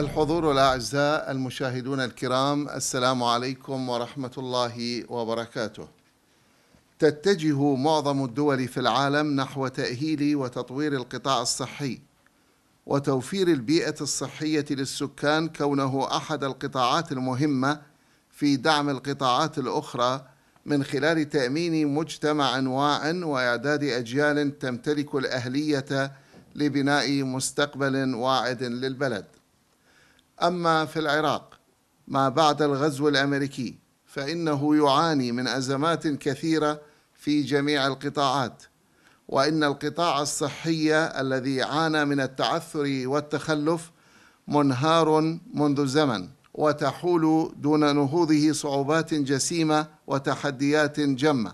الحضور الأعزاء المشاهدون الكرام السلام عليكم ورحمة الله وبركاته تتجه معظم الدول في العالم نحو تأهيل وتطوير القطاع الصحي وتوفير البيئة الصحية للسكان كونه أحد القطاعات المهمة في دعم القطاعات الأخرى من خلال تأمين مجتمع واع وإعداد أجيال تمتلك الأهلية لبناء مستقبل واعد للبلد أما في العراق ما بعد الغزو الأمريكي فإنه يعاني من أزمات كثيرة في جميع القطاعات وإن القطاع الصحي الذي عانى من التعثر والتخلف منهار منذ زمن وتحول دون نهوضه صعوبات جسيمة وتحديات جمة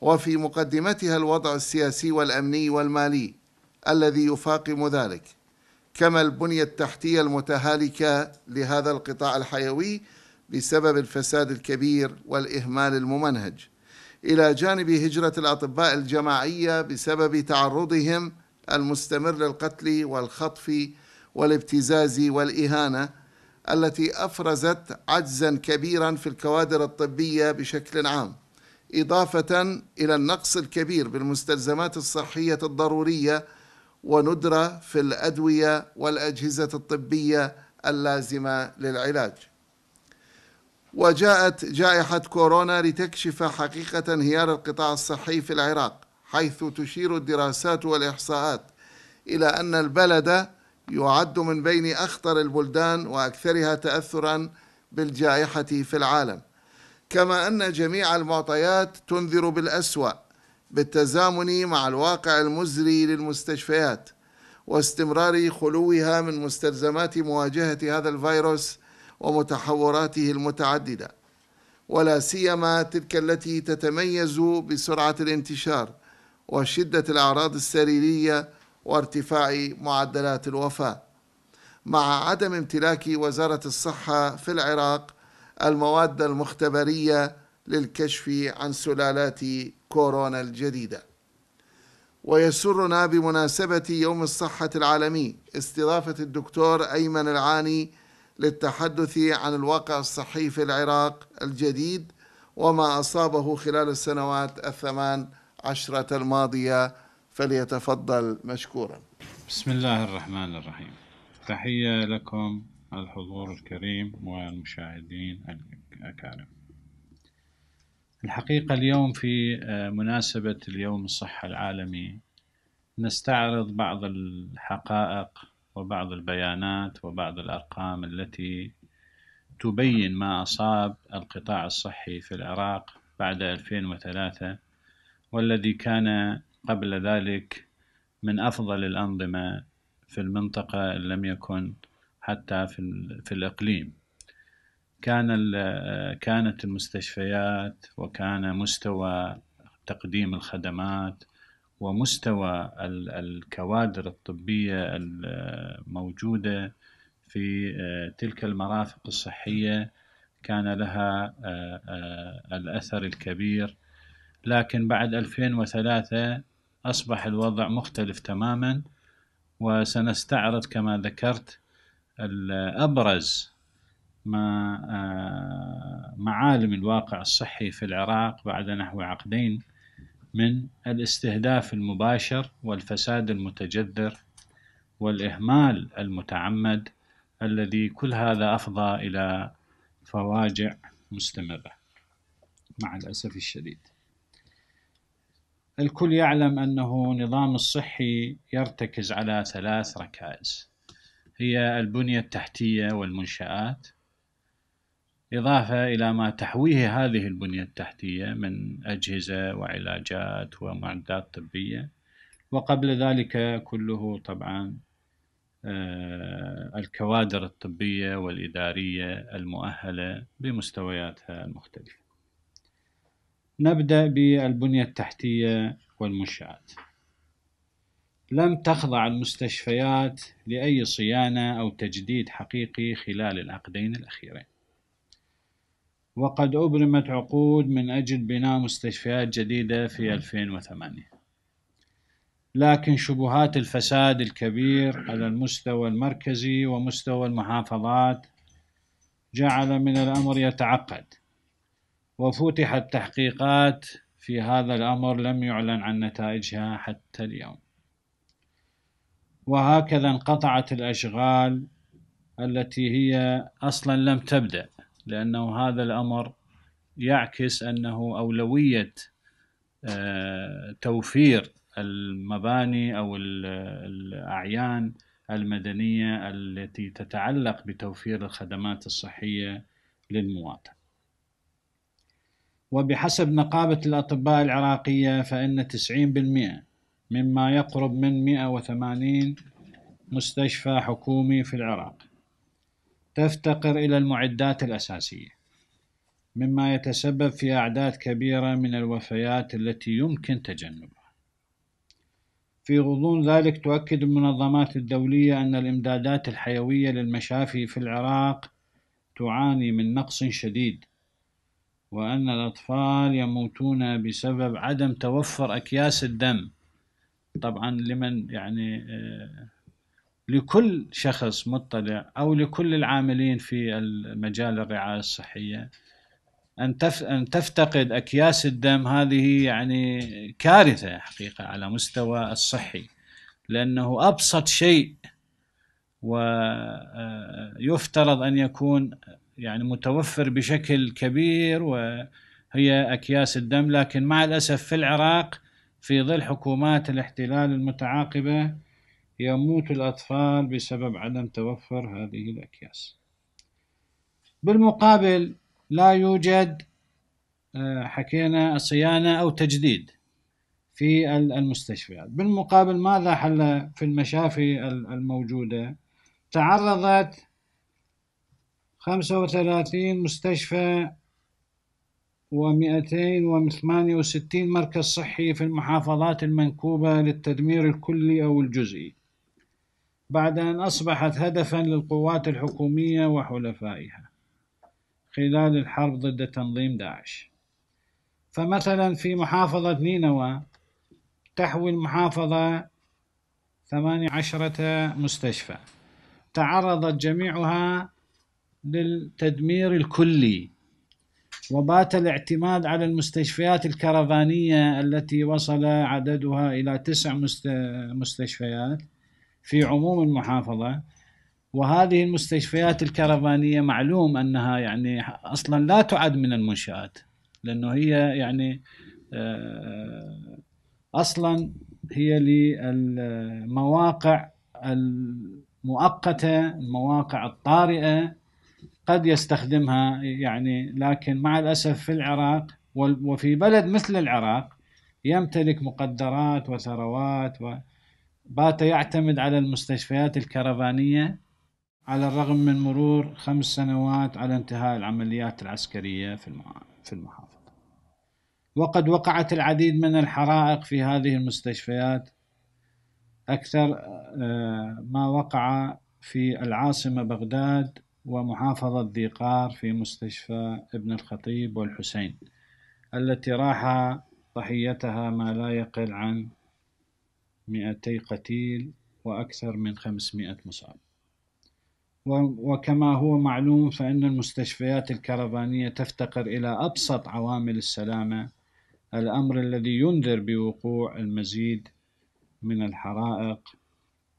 وفي مقدمتها الوضع السياسي والأمني والمالي الذي يفاقم ذلك كما البنية التحتية المتهالكة لهذا القطاع الحيوي بسبب الفساد الكبير والإهمال الممنهج إلى جانب هجرة الأطباء الجماعية بسبب تعرضهم المستمر للقتل والخطف والابتزاز والإهانة التي أفرزت عجزا كبيرا في الكوادر الطبية بشكل عام إضافة إلى النقص الكبير بالمستلزمات الصحية الضرورية وندرة في الأدوية والأجهزة الطبية اللازمة للعلاج وجاءت جائحة كورونا لتكشف حقيقة انهيار القطاع الصحي في العراق حيث تشير الدراسات والإحصاءات إلى أن البلد يعد من بين أخطر البلدان وأكثرها تأثرا بالجائحة في العالم كما أن جميع المعطيات تنذر بالأسوأ بالتزامن مع الواقع المزري للمستشفيات واستمرار خلوها من مستلزمات مواجهه هذا الفيروس ومتحوراته المتعدده ولا سيما تلك التي تتميز بسرعه الانتشار وشده الاعراض السريريه وارتفاع معدلات الوفاه مع عدم امتلاك وزاره الصحه في العراق المواد المختبريه للكشف عن سلالات كورونا الجديده ويسرنا بمناسبه يوم الصحه العالمي استضافه الدكتور ايمن العاني للتحدث عن الواقع الصحي في العراق الجديد وما اصابه خلال السنوات الثمان عشره الماضيه فليتفضل مشكورا بسم الله الرحمن الرحيم تحيه لكم الحضور الكريم والمشاهدين الاكارم الحقيقة اليوم في آه، مناسبة اليوم الصحة العالمي نستعرض بعض الحقائق وبعض البيانات وبعض الأرقام التي تبين ما أصاب القطاع الصحي في العراق بعد 2003 والذي كان قبل ذلك من أفضل الأنظمة في المنطقة إن لم يكن حتى في, في الإقليم كان كانت المستشفيات وكان مستوى تقديم الخدمات ومستوى الكوادر الطبية الموجودة في آه، تلك المرافق الصحية كان لها آه، آه، الأثر الكبير لكن بعد 2003 أصبح الوضع مختلف تماما وسنستعرض كما ذكرت أبرز ما آه، معالم الواقع الصحي في العراق بعد نحو عقدين من الاستهداف المباشر والفساد المتجذر والإهمال المتعمد الذي كل هذا أفضى إلى فواجع مستمرة مع الأسف الشديد الكل يعلم أنه نظام الصحي يرتكز على ثلاث ركائز هي البنية التحتية والمنشآت إضافة إلى ما تحويه هذه البنية التحتية من أجهزة وعلاجات ومعدات طبية وقبل ذلك كله طبعا آه، الكوادر الطبية والإدارية المؤهلة بمستوياتها المختلفة نبدأ بالبنية التحتية والمنشآت لم تخضع المستشفيات لأي صيانة أو تجديد حقيقي خلال العقدين الأخيرين وقد أبرمت عقود من أجل بناء مستشفيات جديدة في 2008 لكن شبهات الفساد الكبير على المستوى المركزي ومستوى المحافظات جعل من الأمر يتعقد وفتحت تحقيقات في هذا الأمر لم يعلن عن نتائجها حتى اليوم وهكذا انقطعت الأشغال التي هي أصلا لم تبدأ لأنه هذا الأمر يعكس أنه أولوية آه، توفير المباني أو الأعيان المدنية التي تتعلق بتوفير الخدمات الصحية للمواطن وبحسب نقابة الأطباء العراقية فإن 90% مما يقرب من 180 مستشفى حكومي في العراق تفتقر إلى المعدات الأساسية مما يتسبب في أعداد كبيرة من الوفيات التي يمكن تجنبها في غضون ذلك تؤكد المنظمات الدولية أن الإمدادات الحيوية للمشافي في العراق تعاني من نقص شديد وأن الأطفال يموتون بسبب عدم توفر أكياس الدم طبعا لمن يعني آه، لكل شخص مطلع أو لكل العاملين في مجال الرعاية الصحية أن تفتقد أكياس الدم هذه يعني كارثة حقيقة على مستوى الصحي لأنه أبسط شيء ويفترض آه، أن يكون يعني متوفر بشكل كبير وهي أكياس الدم لكن مع الأسف في العراق في ظل حكومات الاحتلال المتعاقبة يموت الأطفال بسبب عدم توفر هذه الأكياس بالمقابل لا يوجد آه، حكينا صيانة أو تجديد في المستشفيات بالمقابل ماذا حل في المشافي الموجودة تعرضت 35 مستشفى و268 مركز صحي في المحافظات المنكوبة للتدمير الكلي أو الجزئي بعد أن أصبحت هدفا للقوات الحكومية وحلفائها خلال الحرب ضد تنظيم داعش فمثلا في محافظة نينوى تحوي المحافظة 18 مستشفى تعرضت جميعها للتدمير الكلي وبات الاعتماد على المستشفيات الكرفانية التي وصل عددها إلى تسع مستشفيات في عموم المحافظة وهذه المستشفيات الكرفانية معلوم أنها يعني أصلا لا تعد من المنشآت لأنه هي يعني آه، أصلا هي للمواقع المؤقتة المواقع الطارئة قد يستخدمها يعني لكن مع الأسف في العراق وفي بلد مثل العراق يمتلك مقدرات وثروات و بات يعتمد على المستشفيات الكرفانية على الرغم من مرور خمس سنوات على انتهاء العمليات العسكرية في المحافظة وقد وقعت العديد من الحرائق في هذه المستشفيات أكثر آه، ما وقع في العاصمة بغداد ومحافظة ذي قار في مستشفى ابن الخطيب والحسين التي راح ضحيتها ما لا يقل عن مئتي قتيل وأكثر من خمسمائة مصاب وكما هو معلوم فإن المستشفيات الكرفانية تفتقر إلى أبسط عوامل السلامة الأمر الذي ينذر بوقوع المزيد من الحرائق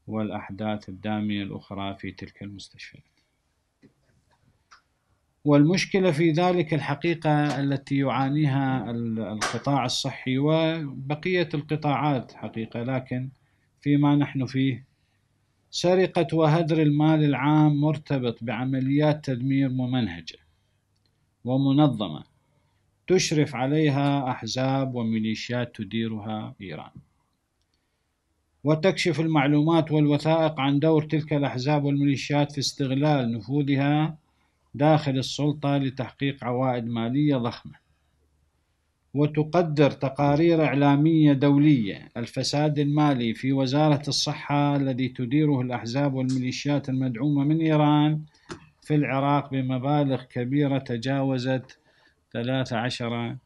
والأحداث الدامية الأخرى في تلك المستشفيات والمشكلة في ذلك الحقيقة التي يعانيها القطاع الصحي وبقية القطاعات حقيقة لكن فيما نحن فيه سرقة وهدر المال العام مرتبط بعمليات تدمير ممنهجة ومنظمة تشرف عليها أحزاب وميليشيات تديرها إيران وتكشف المعلومات والوثائق عن دور تلك الأحزاب والميليشيات في استغلال نفوذها داخل السلطة لتحقيق عوائد مالية ضخمة وتقدر تقارير إعلامية دولية الفساد المالي في وزارة الصحة الذي تديره الأحزاب والميليشيات المدعومة من إيران في العراق بمبالغ كبيرة تجاوزت 13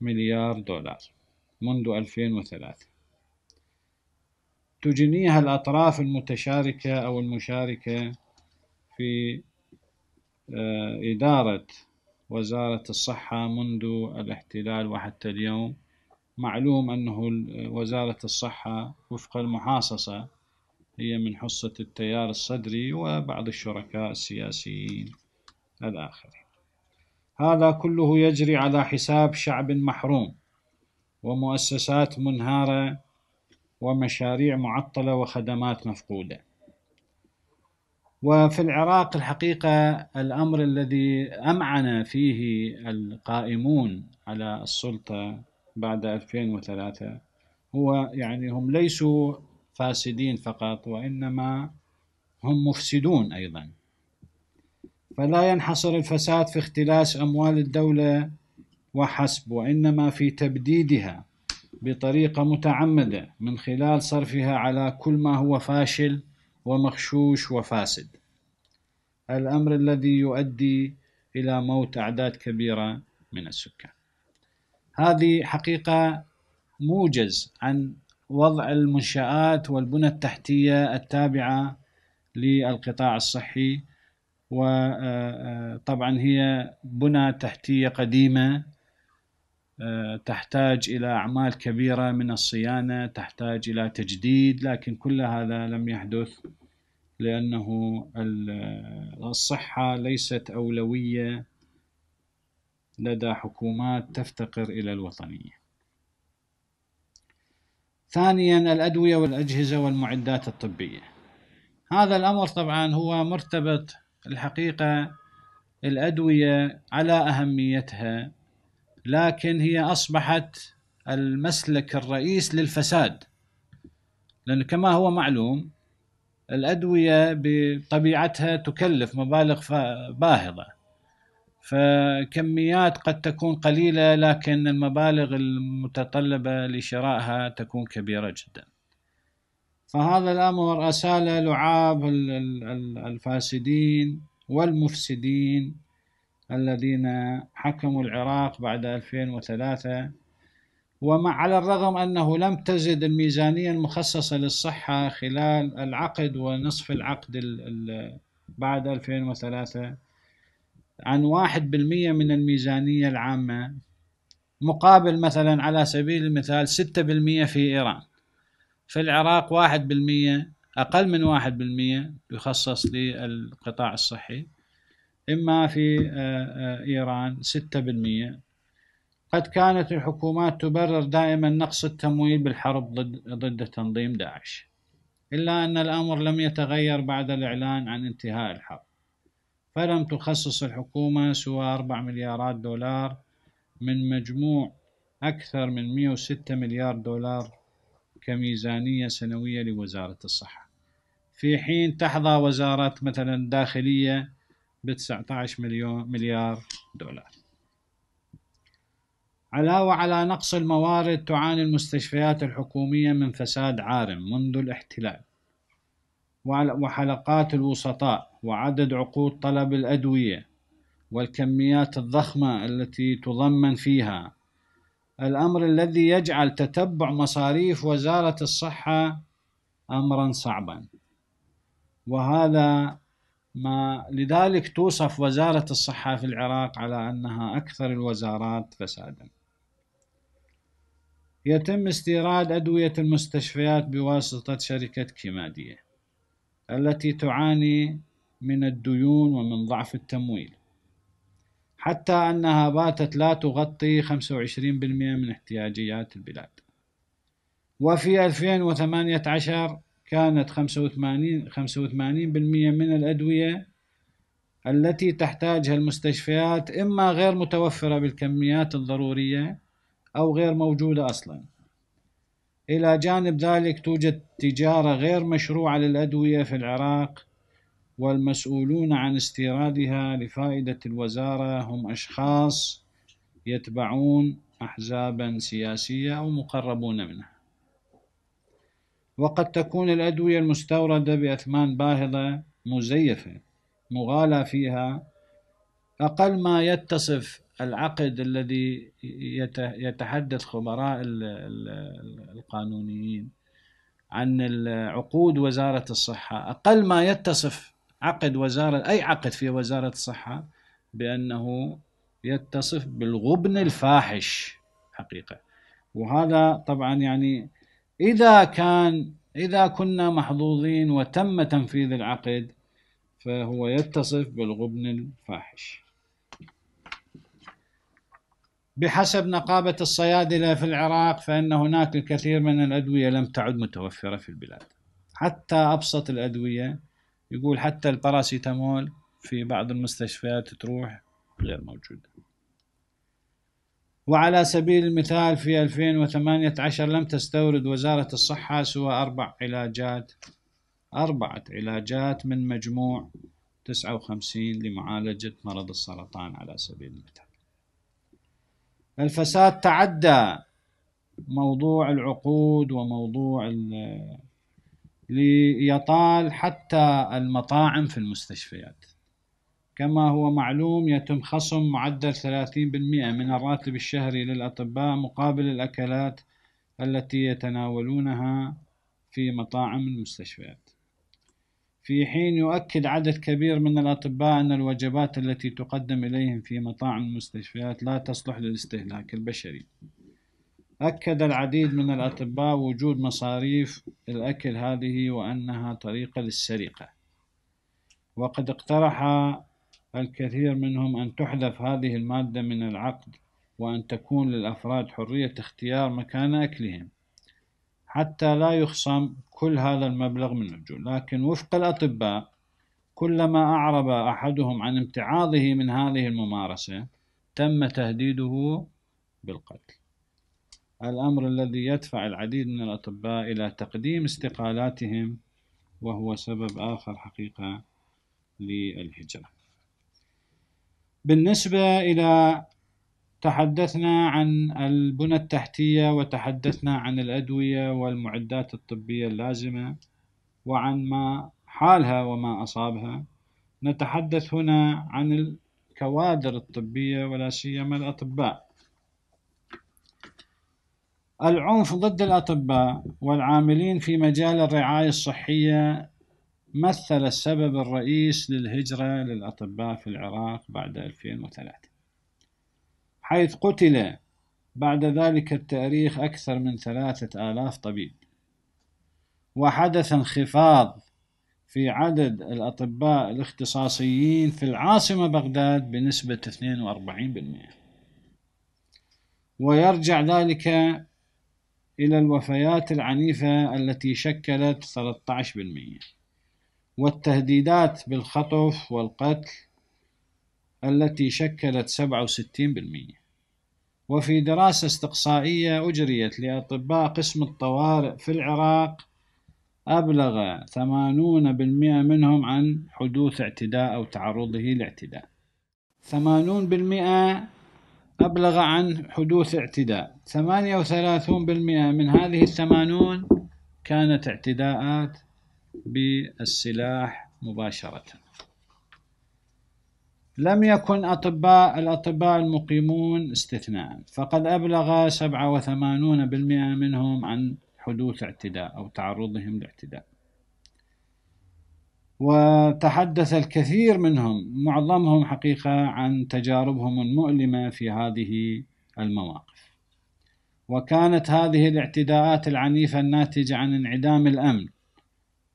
مليار دولار منذ 2003 تجنيها الأطراف المتشاركة أو المشاركة في آه، إدارة وزارة الصحة منذ الاحتلال وحتى اليوم معلوم أنه وزارة الصحة وفق المحاصصة هي من حصة التيار الصدري وبعض الشركاء السياسيين الآخرين هذا كله يجري على حساب شعب محروم ومؤسسات منهارة ومشاريع معطلة وخدمات مفقودة وفي العراق الحقيقة الأمر الذي أمعن فيه القائمون على السلطة بعد 2003 هو يعني هم ليسوا فاسدين فقط وإنما هم مفسدون أيضا فلا ينحصر الفساد في اختلاس أموال الدولة وحسب وإنما في تبديدها بطريقة متعمدة من خلال صرفها على كل ما هو فاشل ومغشوش وفاسد الأمر الذي يؤدي إلى موت أعداد كبيرة من السكان هذه حقيقة موجز عن وضع المنشآت والبنى التحتية التابعة للقطاع الصحي وطبعا آه، آه، هي بنى تحتية قديمة آه، تحتاج الى اعمال كبيره من الصيانه تحتاج الى تجديد لكن كل هذا لم يحدث لانه آه، الصحه ليست اولويه لدى حكومات تفتقر الى الوطنيه ثانيا الادويه والاجهزه والمعدات الطبيه هذا الامر طبعا هو مرتبط الحقيقه الادويه على اهميتها لكن هي اصبحت المسلك الرئيس للفساد لان كما هو معلوم الادويه بطبيعتها تكلف مبالغ باهظه فكميات قد تكون قليله لكن المبالغ المتطلبه لشرائها تكون كبيره جدا فهذا الامر اسال لعاب الفاسدين والمفسدين الذين حكموا العراق بعد 2003 ومع على الرغم أنه لم تزد الميزانية المخصصة للصحة خلال العقد ونصف العقد الـ الـ بعد 2003 عن واحد بالمية من الميزانية العامة مقابل مثلا على سبيل المثال ستة بالمية في إيران في العراق واحد بالمية أقل من واحد بالمية يخصص للقطاع الصحي إما في آه، آه، إيران 6% قد كانت الحكومات تبرر دائما نقص التمويل بالحرب ضد, ضد تنظيم داعش إلا أن الأمر لم يتغير بعد الإعلان عن انتهاء الحرب فلم تخصص الحكومة سوى 4 مليارات دولار من مجموع أكثر من 106 مليار دولار كميزانية سنوية لوزارة الصحة في حين تحظى وزارة مثلا الداخلية ب 19 مليون مليار دولار علاوة على نقص الموارد تعاني المستشفيات الحكومية من فساد عارم منذ الاحتلال وحلقات الوسطاء وعدد عقود طلب الأدوية والكميات الضخمة التي تضمن فيها الأمر الذي يجعل تتبع مصاريف وزارة الصحة أمرا صعبا وهذا ما لذلك توصف وزارة الصحة في العراق على أنها أكثر الوزارات فسادا يتم استيراد أدوية المستشفيات بواسطة شركة كيمادية التي تعاني من الديون ومن ضعف التمويل حتى أنها باتت لا تغطي 25% من احتياجيات البلاد وفي 2018 كانت 85 85% من الأدوية التي تحتاجها المستشفيات إما غير متوفرة بالكميات الضرورية أو غير موجودة أصلا إلى جانب ذلك توجد تجارة غير مشروعة للأدوية في العراق والمسؤولون عن استيرادها لفائدة الوزارة هم أشخاص يتبعون أحزابا سياسية أو مقربون منها وقد تكون الأدوية المستوردة بأثمان باهظة مزيفة مغالى فيها أقل ما يتصف العقد الذي يتحدث خبراء القانونيين عن عقود وزارة الصحة أقل ما يتصف عقد وزارة أي عقد في وزارة الصحة بأنه يتصف بالغبن الفاحش حقيقة وهذا طبعا يعني إذا كان إذا كنا محظوظين وتم تنفيذ العقد فهو يتصف بالغبن الفاحش بحسب نقابة الصيادلة في العراق فإن هناك الكثير من الأدوية لم تعد متوفرة في البلاد حتى أبسط الأدوية يقول حتى الباراسيتامول في بعض المستشفيات تروح غير موجودة وعلى سبيل المثال في 2018 لم تستورد وزارة الصحة سوى أربع علاجات أربعة علاجات من مجموع 59 لمعالجة مرض السرطان على سبيل المثال الفساد تعدى موضوع العقود وموضوع ليطال حتى المطاعم في المستشفيات كما هو معلوم يتم خصم معدل 30% من الراتب الشهري للأطباء مقابل الأكلات التي يتناولونها في مطاعم المستشفيات في حين يؤكد عدد كبير من الأطباء أن الوجبات التي تقدم إليهم في مطاعم المستشفيات لا تصلح للاستهلاك البشري أكد العديد من الأطباء وجود مصاريف الأكل هذه وأنها طريقة للسرقة وقد اقترح الكثير منهم أن تحذف هذه المادة من العقد وأن تكون للأفراد حرية اختيار مكان أكلهم حتى لا يخصم كل هذا المبلغ من الأجور لكن وفق الأطباء كلما أعرب أحدهم عن امتعاضه من هذه الممارسة تم تهديده بالقتل الأمر الذي يدفع العديد من الأطباء إلى تقديم استقالاتهم وهو سبب آخر حقيقة للهجرة بالنسبة إلى تحدثنا عن البنى التحتية وتحدثنا عن الأدوية والمعدات الطبية اللازمة وعن ما حالها وما أصابها نتحدث هنا عن الكوادر الطبية ولا سيما الأطباء العنف ضد الأطباء والعاملين في مجال الرعاية الصحية مثل السبب الرئيس للهجرة للأطباء في العراق بعد 2003 حيث قتل بعد ذلك التاريخ أكثر من ثلاثة آلاف طبيب وحدث انخفاض في عدد الأطباء الاختصاصيين في العاصمة بغداد بنسبة 42% ويرجع ذلك إلى الوفيات العنيفة التي شكلت 13% والتهديدات بالخطف والقتل التي شكلت 67% وفي دراسة استقصائية أجريت لأطباء قسم الطوارئ في العراق أبلغ 80% منهم عن حدوث اعتداء أو تعرضه لاعتداء 80% أبلغ عن حدوث اعتداء 38% من هذه الثمانون كانت اعتداءات بالسلاح مباشرة لم يكن أطباء الأطباء المقيمون استثناء فقد أبلغ 87% منهم عن حدوث اعتداء أو تعرضهم لاعتداء وتحدث الكثير منهم معظمهم حقيقة عن تجاربهم المؤلمة في هذه المواقف وكانت هذه الاعتداءات العنيفة الناتجة عن انعدام الأمن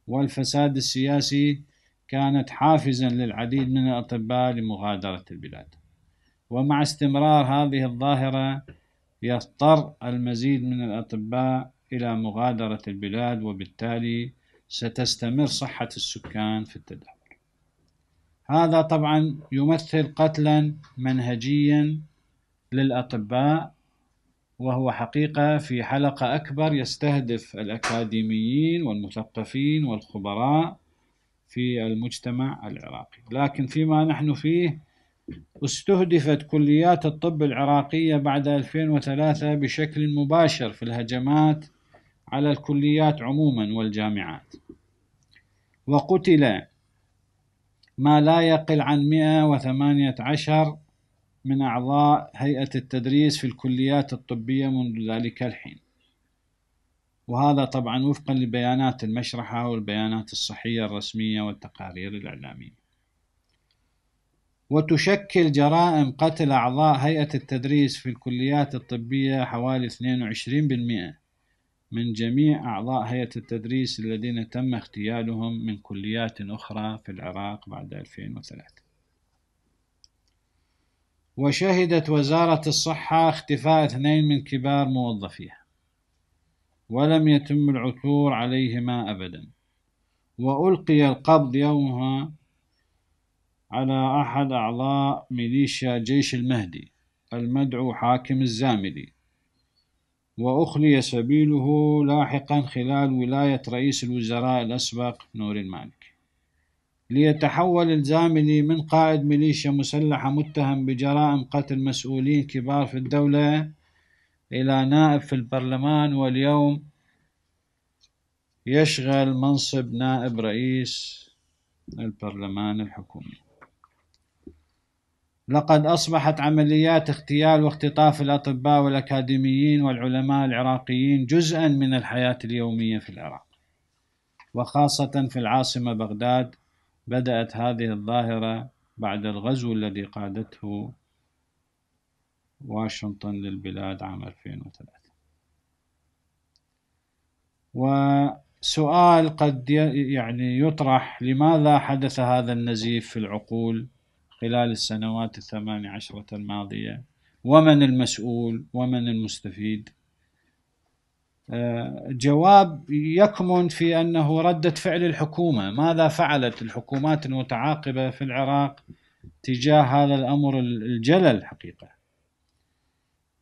والفساد السياسي كانت حافزا للعديد من الأطباء لمغادرة البلاد ومع استمرار هذه الظاهرة يضطر المزيد من الأطباء إلى مغادرة البلاد وبالتالي ستستمر صحة السكان في التدهور هذا طبعا يمثل قتلا منهجيا للأطباء وهو حقيقة في حلقة أكبر يستهدف الأكاديميين والمثقفين والخبراء في المجتمع العراقي لكن فيما نحن فيه استهدفت كليات الطب العراقية بعد 2003 بشكل مباشر في الهجمات على الكليات عموما والجامعات وقتل ما لا يقل عن 118 من أعضاء هيئة التدريس في الكليات الطبية منذ ذلك الحين وهذا طبعا وفقا لبيانات المشرحة والبيانات الصحية الرسمية والتقارير الإعلامية وتشكل جرائم قتل أعضاء هيئة التدريس في الكليات الطبية حوالي 22% من جميع أعضاء هيئة التدريس الذين تم اغتيالهم من كليات أخرى في العراق بعد 2003 وشهدت وزارة الصحة اختفاء اثنين من كبار موظفيها ولم يتم العثور عليهما أبدا وألقي القبض يومها على أحد أعضاء ميليشيا جيش المهدي المدعو حاكم الزاملي وأخلي سبيله لاحقا خلال ولاية رئيس الوزراء الأسبق نور المالكي ليتحول الزاملي من قائد ميليشيا مسلحة متهم بجرائم قتل مسؤولين كبار في الدولة إلى نائب في البرلمان واليوم يشغل منصب نائب رئيس البرلمان الحكومي لقد أصبحت عمليات اغتيال واختطاف الأطباء والأكاديميين والعلماء العراقيين جزءا من الحياة اليومية في العراق وخاصة في العاصمة بغداد بدأت هذه الظاهرة بعد الغزو الذي قادته واشنطن للبلاد عام 2003 وسؤال قد يعني يطرح لماذا حدث هذا النزيف في العقول خلال السنوات الثمان عشرة الماضية ومن المسؤول ومن المستفيد جواب يكمن في انه رده فعل الحكومه، ماذا فعلت الحكومات المتعاقبه في العراق تجاه هذا الامر الجلل حقيقه.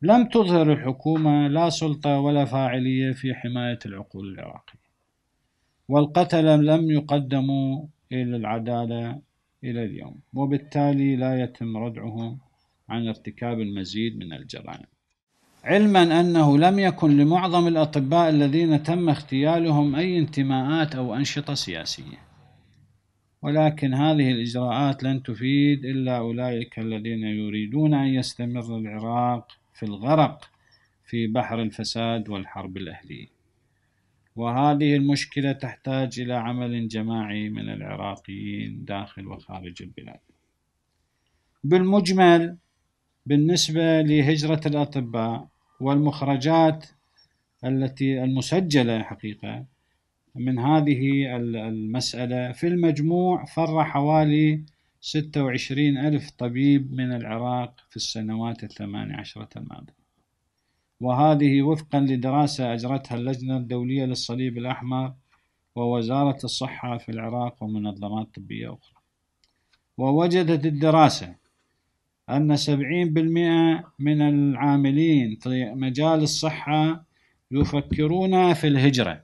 لم تظهر الحكومه لا سلطه ولا فاعليه في حمايه العقول العراقيه. والقتله لم يقدموا الى العداله الى اليوم، وبالتالي لا يتم ردعهم عن ارتكاب المزيد من الجرائم. علما أنه لم يكن لمعظم الأطباء الذين تم اغتيالهم أي انتماءات أو أنشطة سياسية ولكن هذه الإجراءات لن تفيد إلا أولئك الذين يريدون أن يستمر العراق في الغرق في بحر الفساد والحرب الأهلية وهذه المشكلة تحتاج إلى عمل جماعي من العراقيين داخل وخارج البلاد بالمجمل بالنسبة لهجرة الأطباء والمخرجات التي المسجلة حقيقة من هذه المسألة في المجموع فر حوالي 26 ألف طبيب من العراق في السنوات الثمان عشرة الماضية وهذه وفقا لدراسة أجرتها اللجنة الدولية للصليب الأحمر ووزارة الصحة في العراق ومنظمات طبية أخرى ووجدت الدراسة أن سبعين بالمئة من العاملين في مجال الصحة يفكرون في الهجرة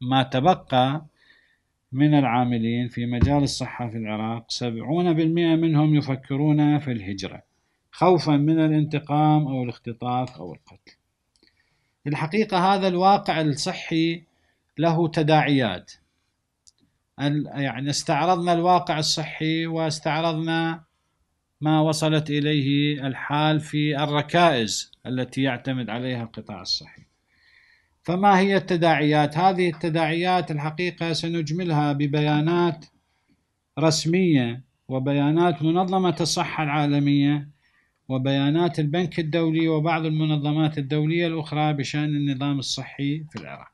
ما تبقى من العاملين في مجال الصحة في العراق سبعون بالمئة منهم يفكرون في الهجرة خوفا من الانتقام أو الاختطاف أو القتل الحقيقة هذا الواقع الصحي له تداعيات يعني استعرضنا الواقع الصحي واستعرضنا ما وصلت إليه الحال في الركائز التي يعتمد عليها القطاع الصحي فما هي التداعيات؟ هذه التداعيات الحقيقة سنجملها ببيانات رسمية وبيانات منظمة الصحة العالمية وبيانات البنك الدولي وبعض المنظمات الدولية الأخرى بشأن النظام الصحي في العراق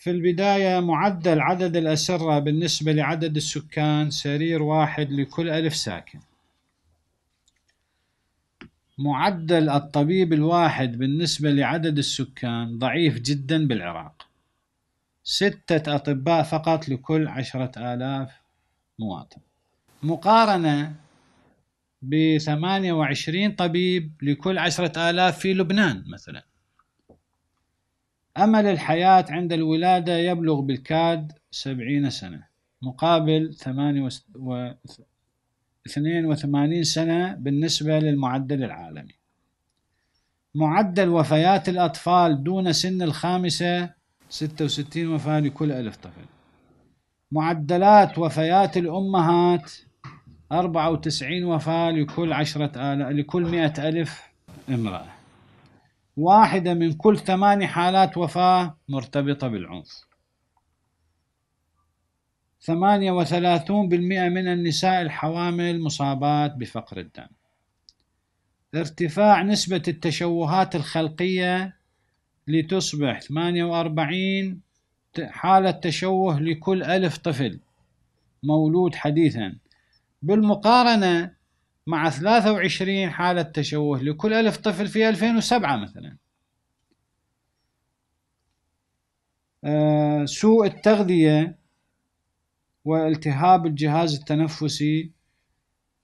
في البداية معدل عدد الأسرة بالنسبة لعدد السكان سرير واحد لكل ألف ساكن معدل الطبيب الواحد بالنسبة لعدد السكان ضعيف جدا بالعراق ستة أطباء فقط لكل عشرة آلاف مواطن مقارنة بثمانية وعشرين طبيب لكل عشرة آلاف في لبنان مثلا أمل الحياة عند الولادة يبلغ بالكاد سبعين سنة مقابل ثمانية واثنين وثمانين سنة بالنسبة للمعدل العالمي معدل وفيات الأطفال دون سن الخامسة ستة وستين وفاة لكل ألف طفل معدلات وفيات الأمهات أربعة وتسعين وفاة لكل عشرة آلاف لكل مئة ألف امرأة واحدة من كل ثماني حالات وفاة مرتبطة بالعنف ثمانية وثلاثون بالمئة من النساء الحوامل مصابات بفقر الدم ارتفاع نسبة التشوهات الخلقية لتصبح 48 حالة تشوه لكل ألف طفل مولود حديثا بالمقارنة مع 23 حالة تشوه لكل ألف طفل في 2007 مثلا آه، سوء التغذية والتهاب الجهاز التنفسي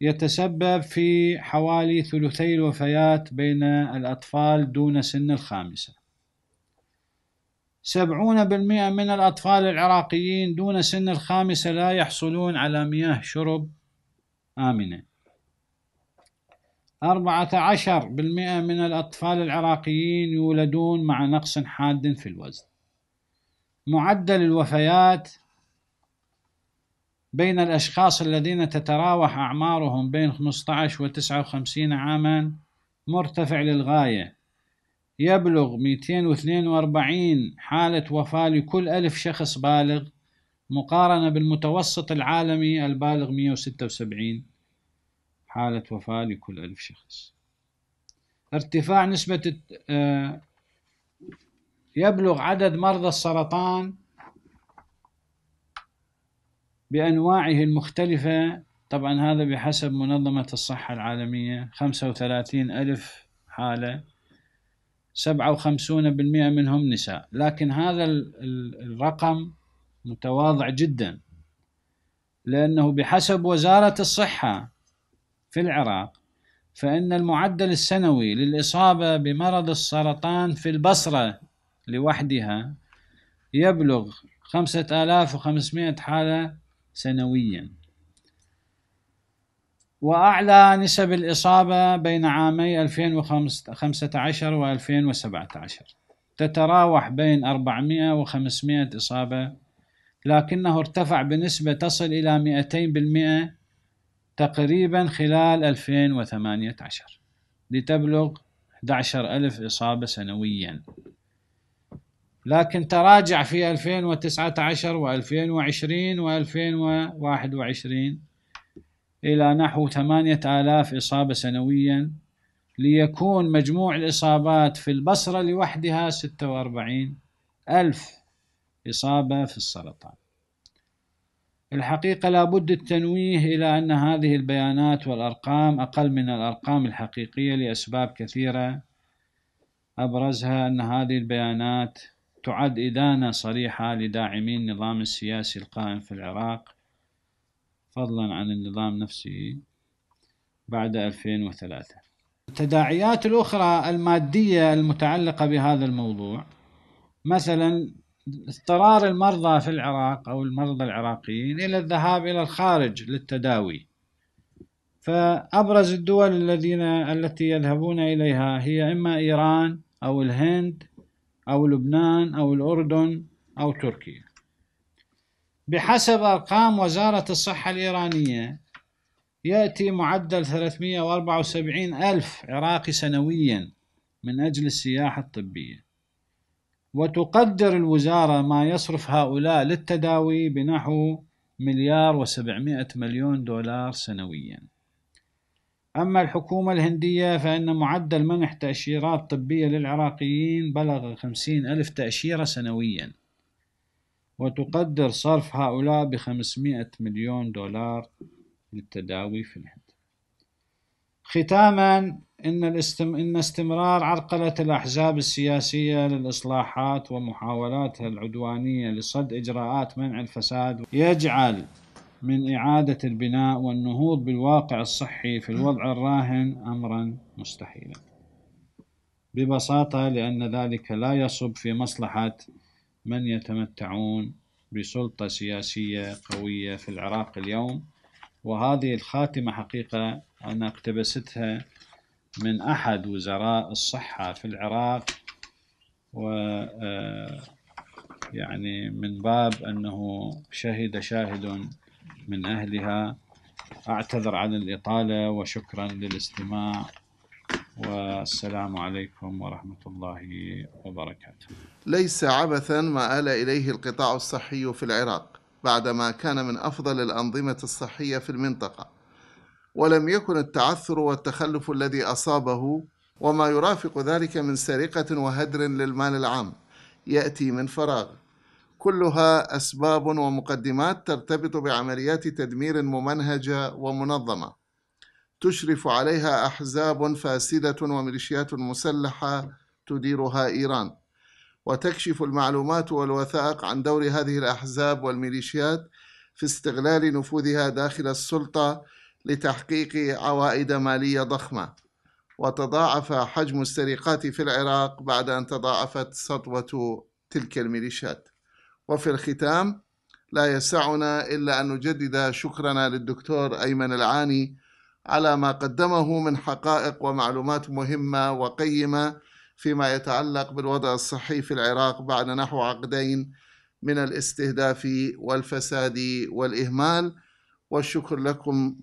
يتسبب في حوالي ثلثي الوفيات بين الأطفال دون سن الخامسة سبعون بالمئة من الأطفال العراقيين دون سن الخامسة لا يحصلون على مياه شرب آمنة أربعة عشر بالمئة من الأطفال العراقيين يولدون مع نقص حاد في الوزن معدل الوفيات بين الأشخاص الذين تتراوح أعمارهم بين 15 و 59 عاما مرتفع للغاية يبلغ 242 حالة وفاة لكل ألف شخص بالغ مقارنة بالمتوسط العالمي البالغ 176 حالة وفاة لكل ألف شخص ارتفاع نسبة آه، يبلغ عدد مرضى السرطان بأنواعه المختلفة طبعا هذا بحسب منظمة الصحة العالمية 35 ألف حالة 57% منهم نساء لكن هذا الرقم متواضع جدا لأنه بحسب وزارة الصحة في العراق فإن المعدل السنوي للإصابة بمرض السرطان في البصرة لوحدها يبلغ 5500 حالة سنويا وأعلى نسب الإصابة بين عامي 2015 و 2017 تتراوح بين 400 و 500 إصابة لكنه ارتفع بنسبة تصل إلى 200% تقريبا خلال 2018 لتبلغ 11 ألف إصابة سنويا لكن تراجع في 2019 و2020 و2021 إلى نحو 8000 إصابة سنويا ليكون مجموع الإصابات في البصرة لوحدها 46 ألف إصابة في السرطان الحقيقة لابد التنويه إلى أن هذه البيانات والأرقام أقل من الأرقام الحقيقية لأسباب كثيرة أبرزها أن هذه البيانات تعد إدانة صريحة لداعمين النظام السياسي القائم في العراق فضلا عن النظام نفسه بعد 2003 التداعيات الأخرى المادية المتعلقة بهذا الموضوع مثلا اضطرار المرضى في العراق أو المرضى العراقيين إلى الذهاب إلى الخارج للتداوي فأبرز الدول الذين التي يذهبون إليها هي إما إيران أو الهند أو لبنان أو الأردن أو تركيا بحسب أرقام وزارة الصحة الإيرانية يأتي معدل 374 ألف عراقي سنويا من أجل السياحة الطبية وتقدر الوزارة ما يصرف هؤلاء للتداوي بنحو مليار وسبعمائة مليون دولار سنويا أما الحكومة الهندية فإن معدل منح تأشيرات طبية للعراقيين بلغ خمسين ألف تأشيرة سنويا وتقدر صرف هؤلاء بخمسمائة مليون دولار للتداوي في الهند ختاما إن, الاستم... إن استمرار عرقلة الأحزاب السياسية للإصلاحات ومحاولاتها العدوانية لصد إجراءات منع الفساد يجعل من إعادة البناء والنهوض بالواقع الصحي في الوضع الراهن أمرا مستحيلا ببساطة لأن ذلك لا يصب في مصلحة من يتمتعون بسلطة سياسية قوية في العراق اليوم وهذه الخاتمة حقيقة أنا اقتبستها من أحد وزراء الصحة في العراق و آه، يعني من باب أنه شهد شاهد من أهلها أعتذر عن الإطالة وشكرا للاستماع والسلام عليكم ورحمة الله وبركاته ليس عبثا ما آل إليه القطاع الصحي في العراق بعدما كان من أفضل الأنظمة الصحية في المنطقة ولم يكن التعثر والتخلف الذي أصابه وما يرافق ذلك من سرقة وهدر للمال العام يأتي من فراغ كلها أسباب ومقدمات ترتبط بعمليات تدمير ممنهجة ومنظمة تشرف عليها أحزاب فاسدة وميليشيات مسلحة تديرها إيران وتكشف المعلومات والوثائق عن دور هذه الأحزاب والميليشيات في استغلال نفوذها داخل السلطة لتحقيق عوائد مالية ضخمة وتضاعف حجم السرقات في العراق بعد أن تضاعفت سطوة تلك الميليشيات وفي الختام لا يسعنا إلا أن نجدد شكرنا للدكتور أيمن العاني على ما قدمه من حقائق ومعلومات مهمة وقيمة فيما يتعلق بالوضع الصحي في العراق بعد نحو عقدين من الاستهداف والفساد والإهمال والشكر لكم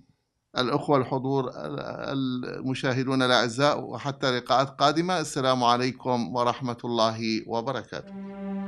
الأخوة الحضور المشاهدون الأعزاء وحتى لقاءات قادمة السلام عليكم ورحمة الله وبركاته